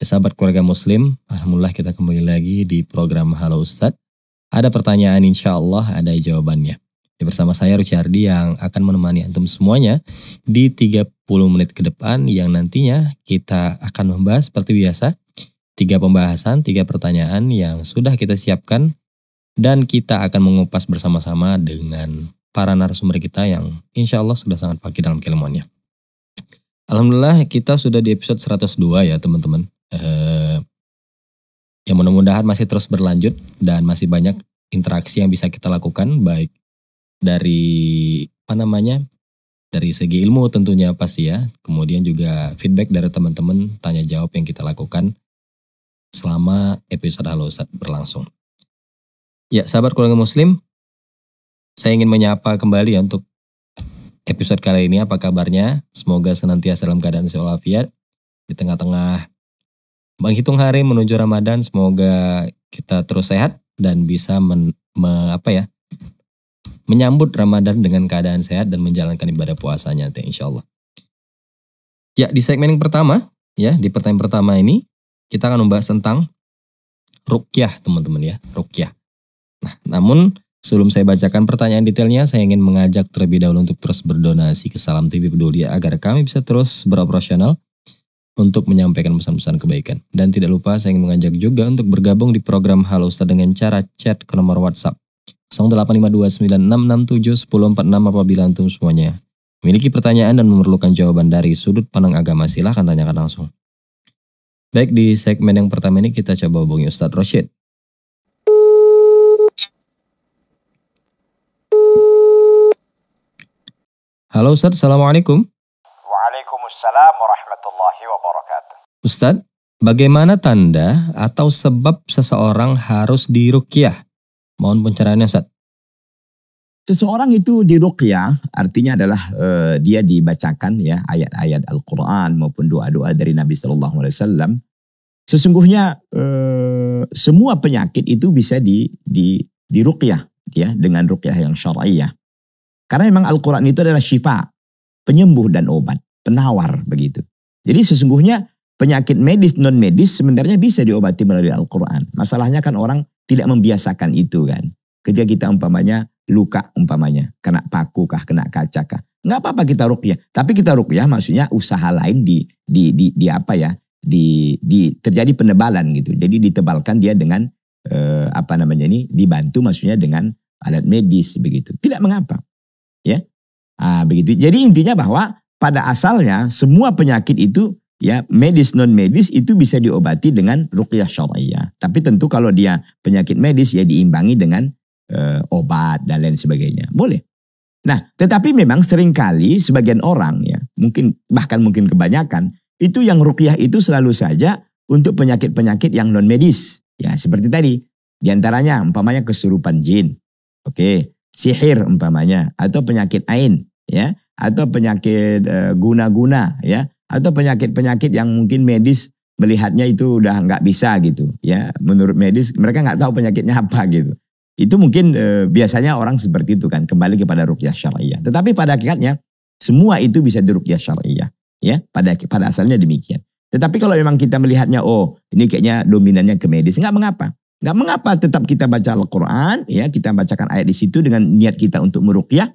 Sahabat keluarga muslim, Alhamdulillah kita kembali lagi di program Halo Ustadz. Ada pertanyaan insya Allah ada jawabannya. Ya, bersama saya Ruciardi yang akan menemani Antum semuanya di 30 menit ke depan yang nantinya kita akan membahas seperti biasa. Tiga pembahasan, tiga pertanyaan yang sudah kita siapkan dan kita akan mengupas bersama-sama dengan para narasumber kita yang insya Allah sudah sangat pagi dalam keilmuannya. Alhamdulillah kita sudah di episode 102 ya teman-teman eh, ya mudah-mudahan masih terus berlanjut dan masih banyak interaksi yang bisa kita lakukan baik dari apa namanya dari segi ilmu tentunya pasti ya kemudian juga feedback dari teman-teman tanya jawab yang kita lakukan selama episode Halo Ustaz berlangsung ya sahabat keluarga muslim saya ingin menyapa kembali ya untuk episode kali ini apa kabarnya semoga senantiasa dalam keadaan sehat di tengah-tengah menghitung hari menuju Ramadan semoga kita terus sehat dan bisa men, me, apa ya menyambut Ramadan dengan keadaan sehat dan menjalankan ibadah puasanya nanti insya Allah. Ya di segmen yang pertama ya di pertanyaan pertama ini kita akan membahas tentang rukyah teman-teman ya rukyah. Nah namun sebelum saya bacakan pertanyaan detailnya saya ingin mengajak terlebih dahulu untuk terus berdonasi ke Salam TV Peduli agar kami bisa terus beroperasional untuk menyampaikan pesan-pesan kebaikan. Dan tidak lupa saya ingin mengajak juga untuk bergabung di program Halo Ustaz dengan cara chat ke nomor WhatsApp 085296671046 apabila antum semuanya memiliki pertanyaan dan memerlukan jawaban dari sudut pandang agama silahkan tanyakan langsung. Baik di segmen yang pertama ini kita coba hubungi Ustadz Rashid. Halo Ustadz, Assalamualaikum. Waalaikumsalam warahmatullahi wabarakatuh. Ustaz, bagaimana tanda atau sebab seseorang harus dirukyah? Mohon pencerahannya Ustaz. Seseorang itu diruqyah artinya adalah uh, dia dibacakan ya ayat-ayat Al-Qur'an maupun doa-doa dari Nabi sallallahu alaihi wasallam. Sesungguhnya uh, semua penyakit itu bisa di di diruqyah ya dengan ruqyah yang syar'iyah. Karena memang Al-Qur'an itu adalah syifa, penyembuh dan obat penawar begitu. Jadi sesungguhnya penyakit medis non medis sebenarnya bisa diobati melalui Al-Qur'an. Masalahnya kan orang tidak membiasakan itu kan. Ketika kita umpamanya luka umpamanya, kena paku kah, kena kaca kah. Nggak apa-apa kita rukyah, tapi kita rukyah maksudnya usaha lain di di di, di apa ya? Di, di terjadi penebalan gitu. Jadi ditebalkan dia dengan eh, apa namanya ini dibantu maksudnya dengan alat medis begitu. Tidak mengapa. Ya. Ah, begitu. Jadi intinya bahwa pada asalnya semua penyakit itu ya medis non medis itu bisa diobati dengan ruqyah syar'iyyah. Tapi tentu kalau dia penyakit medis ya diimbangi dengan e, obat dan lain sebagainya. Boleh. Nah, tetapi memang seringkali sebagian orang ya, mungkin bahkan mungkin kebanyakan itu yang ruqyah itu selalu saja untuk penyakit-penyakit yang non medis. Ya, seperti tadi di antaranya umpamanya kesurupan jin. Oke, sihir umpamanya atau penyakit ain ya atau penyakit eh, guna-guna ya atau penyakit-penyakit yang mungkin medis melihatnya itu udah nggak bisa gitu ya menurut medis mereka nggak tahu penyakitnya apa gitu itu mungkin e, biasanya orang seperti itu kan kembali kepada rukyah syariah tetapi pada hakikatnya semua itu bisa dirukyah syariah ya pada pada asalnya demikian tetapi kalau memang kita melihatnya oh ini kayaknya dominannya ke medis nggak mengapa nggak mengapa tetap kita baca Al-Quran ya kita bacakan ayat di situ dengan niat kita untuk merukyah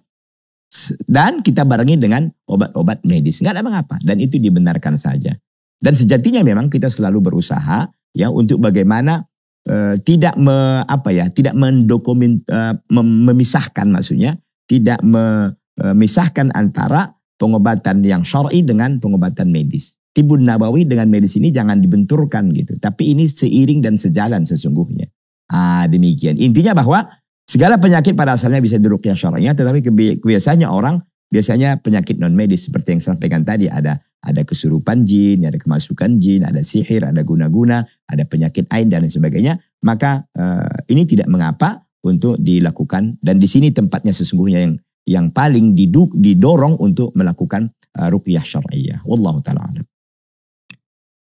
dan kita barengi dengan obat-obat medis. Nggak ada mengapa. Dan itu dibenarkan saja. Dan sejatinya memang kita selalu berusaha ya untuk bagaimana e, tidak me, apa ya tidak mendokumen e, mem, memisahkan maksudnya tidak memisahkan eh, antara pengobatan yang syar'i dengan pengobatan medis. Tibun Nabawi dengan medis ini jangan dibenturkan gitu. Tapi ini seiring dan sejalan sesungguhnya. Ah demikian. Intinya bahwa Segala penyakit pada asalnya bisa dirukyah syaranya, tetapi kebiasaannya orang biasanya penyakit non medis seperti yang saya sampaikan tadi ada ada kesurupan jin, ada kemasukan jin, ada sihir, ada guna-guna, ada penyakit ain dan lain sebagainya, maka eh, ini tidak mengapa untuk dilakukan dan di sini tempatnya sesungguhnya yang yang paling diduk, didorong untuk melakukan uh, ruqyah syariah. Wallahu taala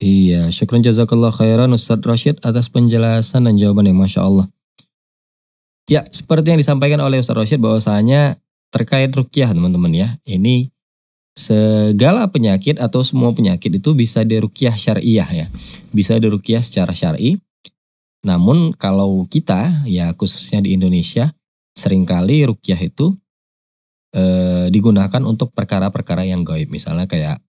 Iya, syukran jazakallah khairan Ustaz Rashid atas penjelasan dan jawaban yang Masya Allah. Ya, seperti yang disampaikan oleh Ustaz Rosyid bahwasanya terkait rukyah teman-teman ya. Ini segala penyakit atau semua penyakit itu bisa dirukyah syariah ya. Bisa dirukyah secara syar'i. Namun kalau kita ya khususnya di Indonesia seringkali rukyah itu e, digunakan untuk perkara-perkara yang gaib. Misalnya kayak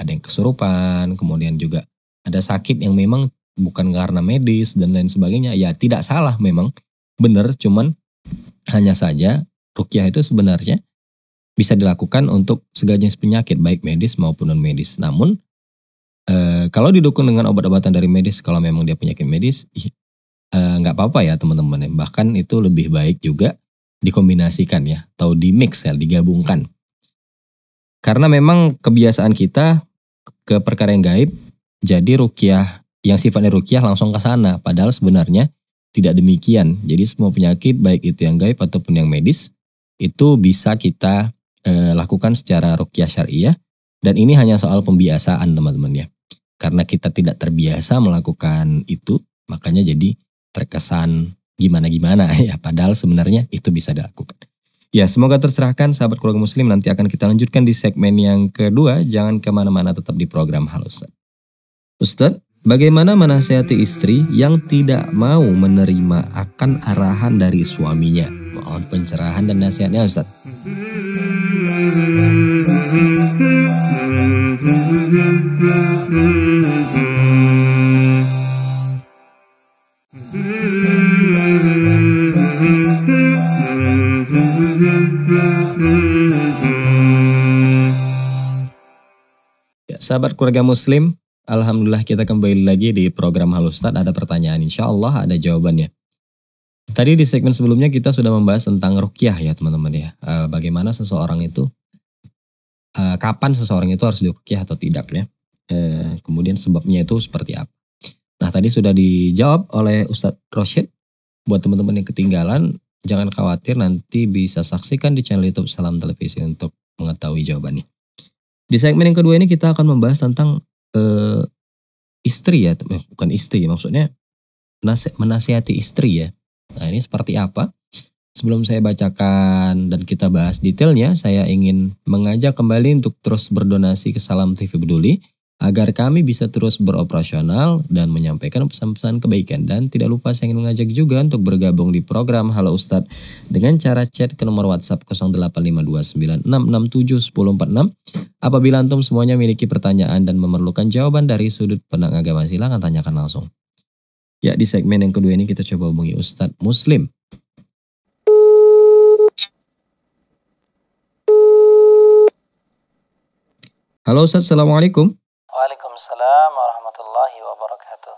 ada yang kesurupan, kemudian juga ada sakit yang memang bukan karena medis dan lain sebagainya. Ya tidak salah memang benar, cuman hanya saja rukyah itu sebenarnya bisa dilakukan untuk segala jenis penyakit baik medis maupun non medis. Namun e, kalau didukung dengan obat-obatan dari medis, kalau memang dia penyakit medis, eh, nggak e, apa-apa ya teman-teman. Bahkan itu lebih baik juga dikombinasikan ya, atau di mix ya, digabungkan. Karena memang kebiasaan kita ke perkara yang gaib, jadi rukyah yang sifatnya rukyah langsung ke sana. Padahal sebenarnya tidak demikian. Jadi semua penyakit baik itu yang gaib ataupun yang medis itu bisa kita e, lakukan secara rukyah syariah dan ini hanya soal pembiasaan teman-teman ya. Karena kita tidak terbiasa melakukan itu, makanya jadi terkesan gimana-gimana ya. Padahal sebenarnya itu bisa dilakukan. Ya, semoga terserahkan sahabat keluarga muslim. Nanti akan kita lanjutkan di segmen yang kedua. Jangan kemana-mana, tetap di program Halo Ustaz. Ustaz, Bagaimana menasehati istri yang tidak mau menerima akan arahan dari suaminya? Mohon pencerahan dan nasihatnya Ustaz. Ya, sahabat keluarga muslim, Alhamdulillah kita kembali lagi di program Ustadz. Ada pertanyaan insya Allah ada jawabannya. Tadi di segmen sebelumnya kita sudah membahas tentang rukyah ya teman-teman ya. Eh, bagaimana seseorang itu, eh, kapan seseorang itu harus dirukyah atau tidak ya. Eh, kemudian sebabnya itu seperti apa. Nah tadi sudah dijawab oleh Ustadz Roshid. Buat teman-teman yang ketinggalan, jangan khawatir nanti bisa saksikan di channel YouTube Salam Televisi untuk mengetahui jawabannya. Di segmen yang kedua ini kita akan membahas tentang uh, istri ya, eh, bukan istri maksudnya menasihati istri ya. Nah ini seperti apa? Sebelum saya bacakan dan kita bahas detailnya, saya ingin mengajak kembali untuk terus berdonasi ke Salam TV Peduli agar kami bisa terus beroperasional dan menyampaikan pesan-pesan kebaikan. Dan tidak lupa saya ingin mengajak juga untuk bergabung di program Halo Ustadz dengan cara chat ke nomor WhatsApp 085296671046. Apabila antum semuanya memiliki pertanyaan dan memerlukan jawaban dari sudut pandang agama, silahkan tanyakan langsung. Ya, di segmen yang kedua ini kita coba hubungi Ustadz Muslim. Halo Ustadz, Assalamualaikum. Waalaikumsalam warahmatullahi wabarakatuh.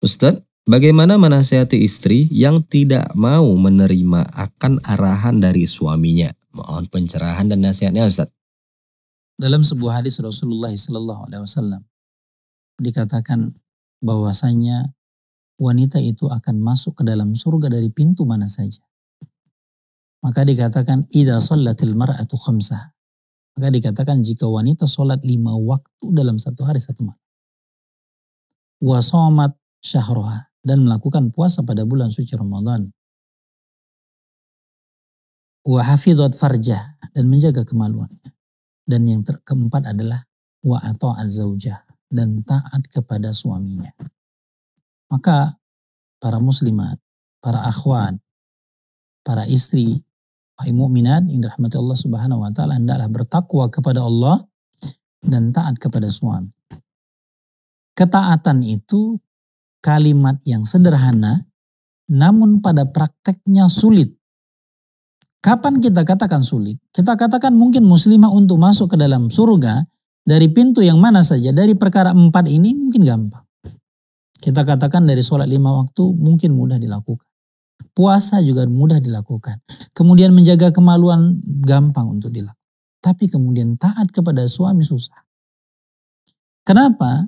Ustaz, bagaimana menasihati istri yang tidak mau menerima akan arahan dari suaminya? Mohon pencerahan dan nasihatnya Ustaz. Dalam sebuah hadis Rasulullah Sallallahu Alaihi Wasallam dikatakan bahwasanya wanita itu akan masuk ke dalam surga dari pintu mana saja. Maka dikatakan idza shallatil mar'atu khamsah maka dikatakan jika wanita sholat lima waktu dalam satu hari satu malam. Wasomat syahroha. Dan melakukan puasa pada bulan suci Ramadan. Wahafidhat farjah. Dan menjaga kemaluannya. Dan yang keempat adalah wa ato'at zaujah. Dan taat kepada suaminya. Maka para muslimat, para akhwan, para istri, Hai minat yang dirahmati Allah Subhanahu wa taala hendaklah bertakwa kepada Allah dan taat kepada suami. Ketaatan itu kalimat yang sederhana namun pada prakteknya sulit. Kapan kita katakan sulit? Kita katakan mungkin muslimah untuk masuk ke dalam surga dari pintu yang mana saja, dari perkara empat ini mungkin gampang. Kita katakan dari sholat lima waktu mungkin mudah dilakukan. Puasa juga mudah dilakukan. Kemudian menjaga kemaluan gampang untuk dilakukan. Tapi kemudian taat kepada suami susah. Kenapa?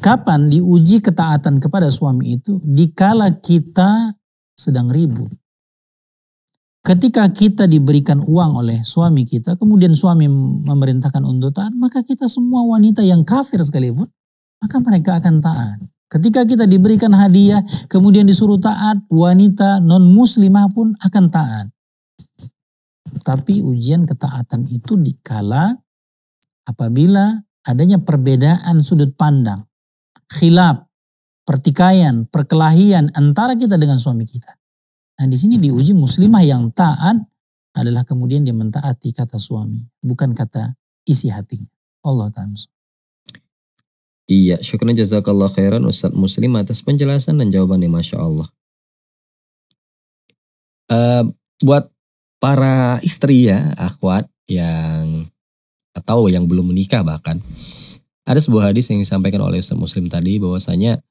Kapan diuji ketaatan kepada suami itu? Dikala kita sedang ribut. Ketika kita diberikan uang oleh suami kita, kemudian suami memerintahkan untuk taat, maka kita semua wanita yang kafir sekalipun, maka mereka akan taat. Ketika kita diberikan hadiah, kemudian disuruh taat, wanita non-muslimah pun akan taat. Tapi ujian ketaatan itu dikala apabila adanya perbedaan sudut pandang, khilaf, pertikaian, perkelahian antara kita dengan suami kita. Nah di sini diuji muslimah yang taat adalah kemudian dia mentaati kata suami, bukan kata isi hatinya. Allah Ta'ala. Iya, syukur jazakallah khairan Ustadz Muslim atas penjelasan dan jawabannya Masya Allah. Uh, buat para istri ya, akhwat yang atau yang belum menikah bahkan. Ada sebuah hadis yang disampaikan oleh Ustadz Muslim tadi bahwasanya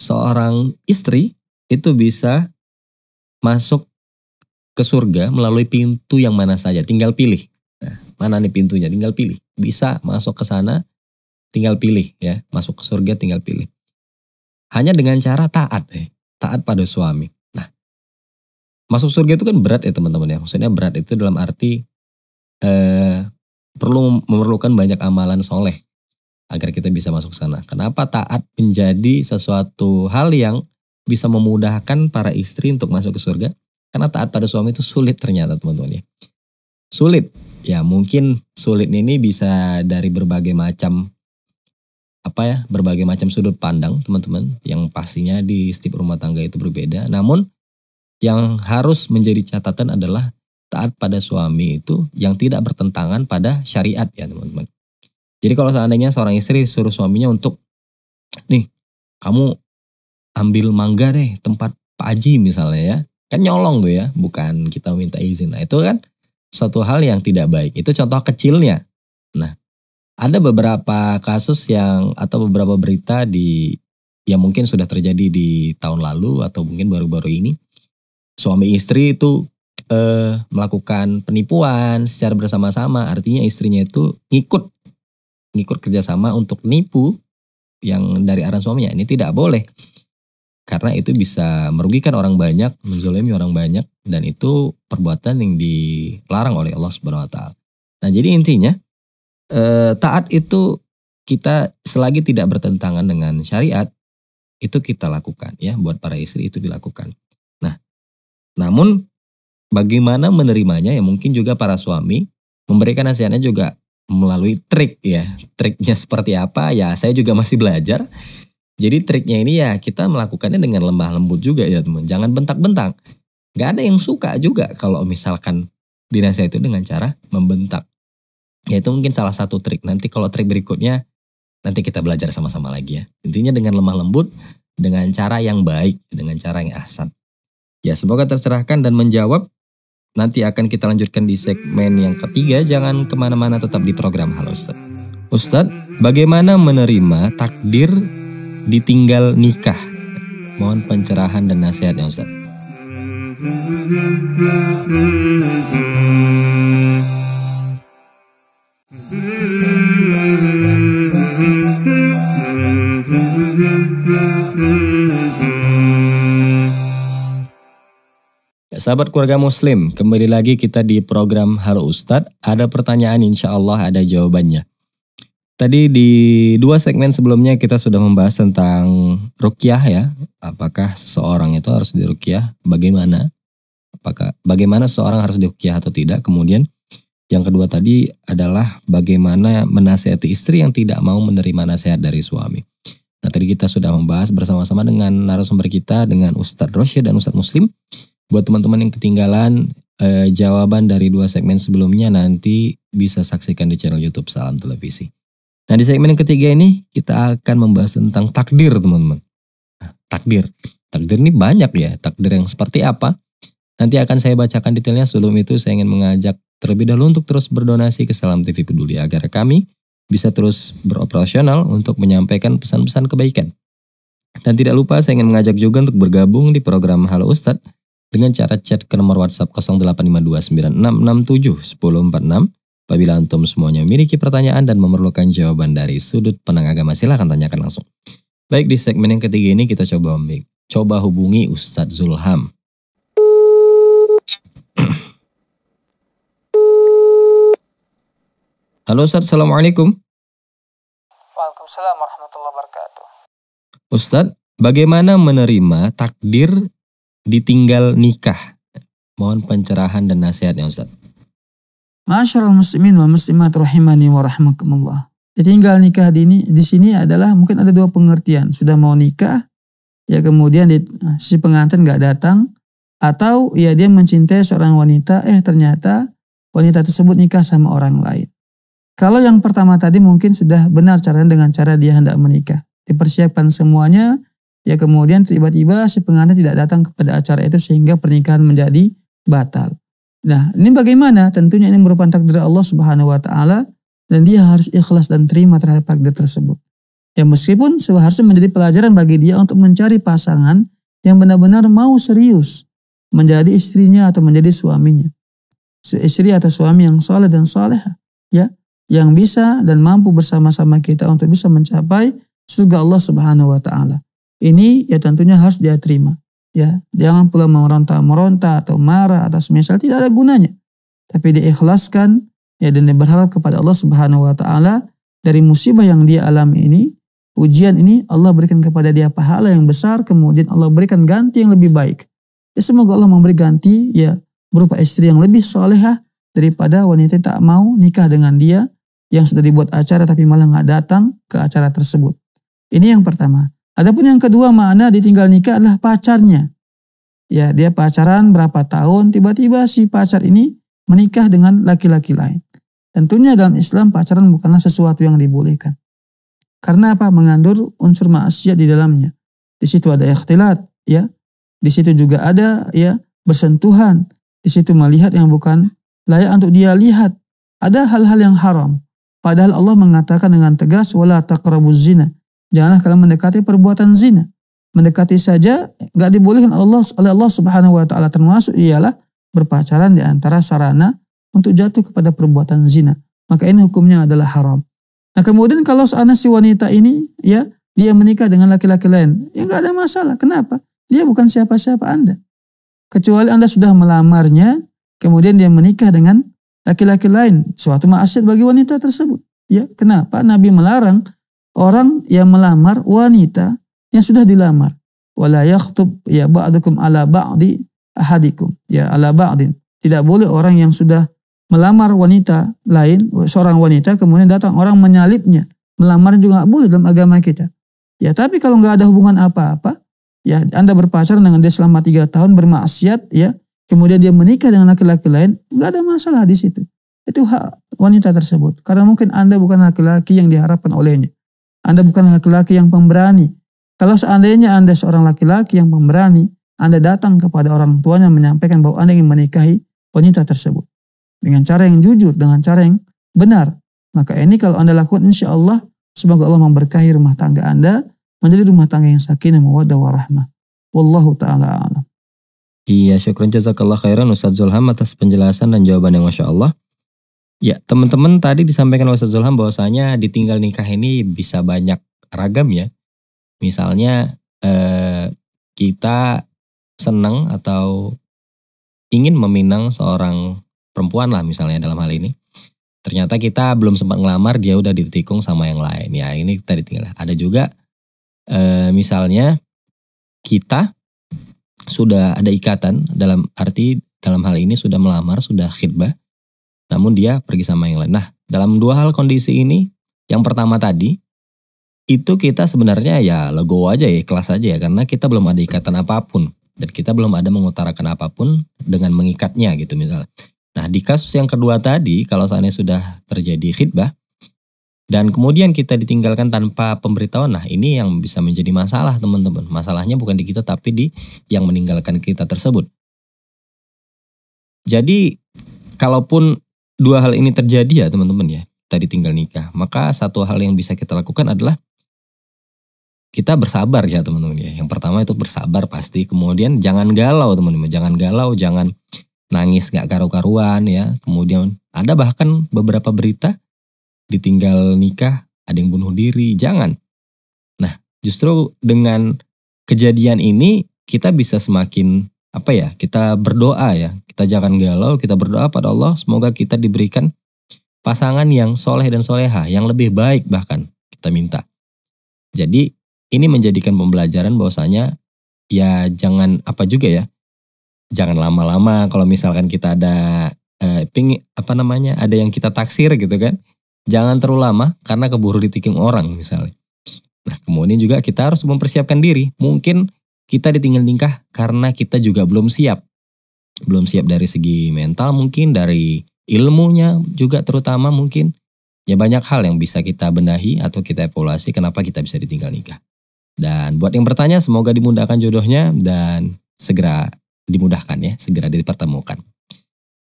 seorang istri itu bisa masuk ke surga melalui pintu yang mana saja, tinggal pilih. Nah, mana nih pintunya, tinggal pilih. Bisa masuk ke sana tinggal pilih ya. Masuk ke surga tinggal pilih. Hanya dengan cara taat ya. Taat pada suami. Nah, masuk surga itu kan berat ya teman-teman ya. Maksudnya berat itu dalam arti eh, perlu memerlukan banyak amalan soleh agar kita bisa masuk sana. Kenapa taat menjadi sesuatu hal yang bisa memudahkan para istri untuk masuk ke surga? Karena taat pada suami itu sulit ternyata teman-teman ya. Sulit. Ya mungkin sulit ini bisa dari berbagai macam apa ya berbagai macam sudut pandang teman-teman yang pastinya di setiap rumah tangga itu berbeda. Namun yang harus menjadi catatan adalah taat pada suami itu yang tidak bertentangan pada syariat ya teman-teman. Jadi kalau seandainya seorang istri suruh suaminya untuk nih kamu ambil mangga deh tempat Pak Haji misalnya ya. Kan nyolong tuh ya, bukan kita minta izin. Nah itu kan suatu hal yang tidak baik. Itu contoh kecilnya. Nah ada beberapa kasus yang atau beberapa berita di yang mungkin sudah terjadi di tahun lalu atau mungkin baru-baru ini suami istri itu eh, melakukan penipuan secara bersama-sama artinya istrinya itu ngikut ngikut kerjasama untuk nipu yang dari arah suaminya ini tidak boleh karena itu bisa merugikan orang banyak menzolimi orang banyak dan itu perbuatan yang dilarang oleh Allah Subhanahu Wa Taala nah jadi intinya e, taat itu kita selagi tidak bertentangan dengan syariat itu kita lakukan ya buat para istri itu dilakukan. Nah, namun bagaimana menerimanya ya mungkin juga para suami memberikan nasihatnya juga melalui trik ya. Triknya seperti apa ya saya juga masih belajar. Jadi triknya ini ya kita melakukannya dengan lembah lembut juga ya teman. Jangan bentak-bentak. Gak ada yang suka juga kalau misalkan dinasihat itu dengan cara membentak. Ya itu mungkin salah satu trik. Nanti kalau trik berikutnya nanti kita belajar sama-sama lagi ya. Intinya dengan lemah lembut, dengan cara yang baik, dengan cara yang ahsan. Ya semoga tercerahkan dan menjawab. Nanti akan kita lanjutkan di segmen yang ketiga. Jangan kemana-mana tetap di program Halo Ustadz. Ustaz bagaimana menerima takdir ditinggal nikah? Mohon pencerahan dan nasihatnya Ustadz. Ya, sahabat keluarga muslim, kembali lagi kita di program Halo Ustad. Ada pertanyaan insya Allah ada jawabannya. Tadi di dua segmen sebelumnya kita sudah membahas tentang rukyah ya. Apakah seseorang itu harus dirukyah? Bagaimana? Apakah bagaimana seseorang harus dirukyah atau tidak? Kemudian yang kedua tadi adalah bagaimana menasihati istri yang tidak mau menerima nasihat dari suami. Nah tadi kita sudah membahas bersama-sama dengan narasumber kita dengan Ustadz Rosyid dan Ustadz Muslim. Buat teman-teman yang ketinggalan eh, jawaban dari dua segmen sebelumnya nanti bisa saksikan di channel YouTube Salam Televisi. Nah di segmen yang ketiga ini kita akan membahas tentang takdir teman-teman. Nah, takdir, takdir ini banyak ya. Takdir yang seperti apa? Nanti akan saya bacakan detailnya. Sebelum itu saya ingin mengajak Terlebih dahulu untuk terus berdonasi ke Salam TV Peduli agar kami bisa terus beroperasional untuk menyampaikan pesan-pesan kebaikan. Dan tidak lupa saya ingin mengajak juga untuk bergabung di program Halo Ustadz dengan cara chat ke nomor WhatsApp 085296671046. Apabila antum semuanya memiliki pertanyaan dan memerlukan jawaban dari sudut pandang agama silahkan tanyakan langsung. Baik di segmen yang ketiga ini kita coba coba hubungi Ustadz Zulham. Halo Ustaz, Assalamualaikum. Waalaikumsalam warahmatullahi wabarakatuh. Ustaz, bagaimana menerima takdir ditinggal nikah? Mohon pencerahan dan nasihatnya Ustaz. Masyarakat muslimin wa muslimat rahimani wa rahmakumullah. Ditinggal nikah di, ini, di sini adalah mungkin ada dua pengertian. Sudah mau nikah, ya kemudian di, si pengantin nggak datang, atau ya dia mencintai seorang wanita, eh ternyata wanita tersebut nikah sama orang lain. Kalau yang pertama tadi mungkin sudah benar caranya dengan cara dia hendak menikah. Dipersiapkan semuanya, ya kemudian tiba-tiba si pengantin tidak datang kepada acara itu sehingga pernikahan menjadi batal. Nah, ini bagaimana? Tentunya ini merupakan takdir Allah Subhanahu wa taala dan dia harus ikhlas dan terima terhadap takdir tersebut. Ya meskipun seharusnya menjadi pelajaran bagi dia untuk mencari pasangan yang benar-benar mau serius menjadi istrinya atau menjadi suaminya. Istri atau suami yang soleh dan soleha. Ya, yang bisa dan mampu bersama-sama kita untuk bisa mencapai surga Allah Subhanahu wa taala. Ini ya tentunya harus dia terima. Ya, jangan pula meronta-meronta atau marah atas misal tidak ada gunanya. Tapi diikhlaskan ya dan berharap kepada Allah Subhanahu wa taala dari musibah yang dia alami ini, ujian ini Allah berikan kepada dia pahala yang besar, kemudian Allah berikan ganti yang lebih baik. Ya semoga Allah memberi ganti ya berupa istri yang lebih solehah daripada wanita yang tak mau nikah dengan dia yang sudah dibuat acara tapi malah nggak datang ke acara tersebut. Ini yang pertama. Adapun yang kedua mana ditinggal nikah adalah pacarnya. Ya dia pacaran berapa tahun tiba-tiba si pacar ini menikah dengan laki-laki lain. Tentunya dalam Islam pacaran bukanlah sesuatu yang dibolehkan. Karena apa? Mengandung unsur maksiat di dalamnya. Di situ ada ikhtilat, ya. Di situ juga ada ya bersentuhan. Di situ melihat yang bukan layak untuk dia lihat. Ada hal-hal yang haram. Padahal Allah mengatakan dengan tegas wala taqrabuz zina. Janganlah kalian mendekati perbuatan zina. Mendekati saja nggak dibolehkan Allah oleh Allah Subhanahu wa taala termasuk ialah berpacaran di antara sarana untuk jatuh kepada perbuatan zina. Maka ini hukumnya adalah haram. Nah kemudian kalau seandainya si wanita ini ya dia menikah dengan laki-laki lain, ya nggak ada masalah. Kenapa? Dia bukan siapa-siapa Anda. Kecuali Anda sudah melamarnya, kemudian dia menikah dengan laki-laki lain. Suatu maksiat bagi wanita tersebut. Ya, kenapa Nabi melarang orang yang melamar wanita yang sudah dilamar? Wala yakhtub ya ba'dukum ala ba'di ahadikum. Ya, ala ba'din. Tidak boleh orang yang sudah melamar wanita lain, seorang wanita kemudian datang orang menyalipnya. Melamar juga gak boleh dalam agama kita. Ya, tapi kalau nggak ada hubungan apa-apa, ya Anda berpacaran dengan dia selama tiga tahun bermaksiat, ya kemudian dia menikah dengan laki-laki lain, nggak ada masalah di situ. Itu hak wanita tersebut. Karena mungkin Anda bukan laki-laki yang diharapkan olehnya. Anda bukan laki-laki yang pemberani. Kalau seandainya Anda seorang laki-laki yang pemberani, Anda datang kepada orang tuanya menyampaikan bahwa Anda ingin menikahi wanita tersebut. Dengan cara yang jujur, dengan cara yang benar. Maka ini kalau Anda lakukan insya Allah, semoga Allah memberkahi rumah tangga Anda, menjadi rumah tangga yang sakinah, mawadah warahmah. Wallahu ta'ala a'lam. Iya, syukur jazakallah khairan Ustaz Zulham atas penjelasan dan jawaban yang Masya Allah. Ya, teman-teman tadi disampaikan Ustaz Zulham bahwasanya ditinggal nikah ini bisa banyak ragam ya. Misalnya eh, kita senang atau ingin meminang seorang perempuan lah misalnya dalam hal ini. Ternyata kita belum sempat ngelamar, dia udah ditikung sama yang lain. Ya, ini kita ditinggal. Ada juga eh, misalnya kita sudah ada ikatan dalam arti dalam hal ini sudah melamar, sudah khidbah, namun dia pergi sama yang lain. Nah, dalam dua hal kondisi ini, yang pertama tadi, itu kita sebenarnya ya logo aja ya, kelas aja ya, karena kita belum ada ikatan apapun. Dan kita belum ada mengutarakan apapun dengan mengikatnya gitu misalnya. Nah, di kasus yang kedua tadi, kalau seandainya sudah terjadi khidbah, dan kemudian kita ditinggalkan tanpa pemberitahuan. Nah, ini yang bisa menjadi masalah, teman-teman. Masalahnya bukan di kita, tapi di yang meninggalkan kita tersebut. Jadi, kalaupun dua hal ini terjadi, ya, teman-teman, ya, tadi tinggal nikah, maka satu hal yang bisa kita lakukan adalah kita bersabar, ya, teman-teman. Ya, yang pertama itu bersabar, pasti. Kemudian, jangan galau, teman-teman, jangan galau, jangan nangis, gak karu-karuan, ya. Kemudian, ada bahkan beberapa berita ditinggal nikah, ada yang bunuh diri, jangan. Nah, justru dengan kejadian ini kita bisa semakin apa ya? Kita berdoa ya. Kita jangan galau, kita berdoa pada Allah semoga kita diberikan pasangan yang soleh dan soleha, yang lebih baik bahkan kita minta. Jadi ini menjadikan pembelajaran bahwasanya ya jangan apa juga ya, jangan lama-lama kalau misalkan kita ada eh, ping apa namanya ada yang kita taksir gitu kan Jangan terlalu lama karena keburu ditikung orang misalnya. Nah kemudian juga kita harus mempersiapkan diri. Mungkin kita ditinggal nikah karena kita juga belum siap. Belum siap dari segi mental mungkin, dari ilmunya juga terutama mungkin. Ya banyak hal yang bisa kita benahi atau kita evaluasi kenapa kita bisa ditinggal nikah. Dan buat yang bertanya semoga dimudahkan jodohnya dan segera dimudahkan ya, segera dipertemukan.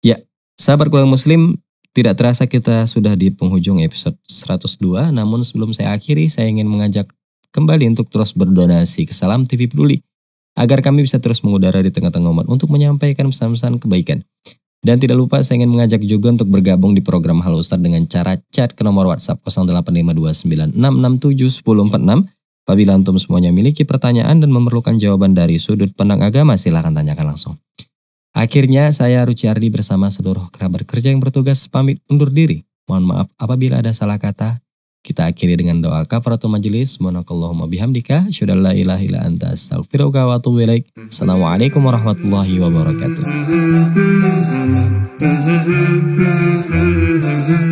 Ya, sahabat keluarga muslim, tidak terasa kita sudah di penghujung episode 102, namun sebelum saya akhiri, saya ingin mengajak kembali untuk terus berdonasi ke Salam TV Peduli, agar kami bisa terus mengudara di tengah-tengah umat untuk menyampaikan pesan-pesan kebaikan. Dan tidak lupa saya ingin mengajak juga untuk bergabung di program Halo Ustaz dengan cara chat ke nomor WhatsApp 085296671046. Apabila antum semuanya miliki pertanyaan dan memerlukan jawaban dari sudut pandang agama, silahkan tanyakan langsung. Akhirnya saya Ruciardi bersama seluruh kerabat kerja yang bertugas pamit undur diri. Mohon maaf apabila ada salah kata. Kita akhiri dengan doa kafaratul majelis. Monakallahumma bihamdika. Syudallah ilah ila anta astagfiruka wa atubu Assalamualaikum warahmatullahi wabarakatuh.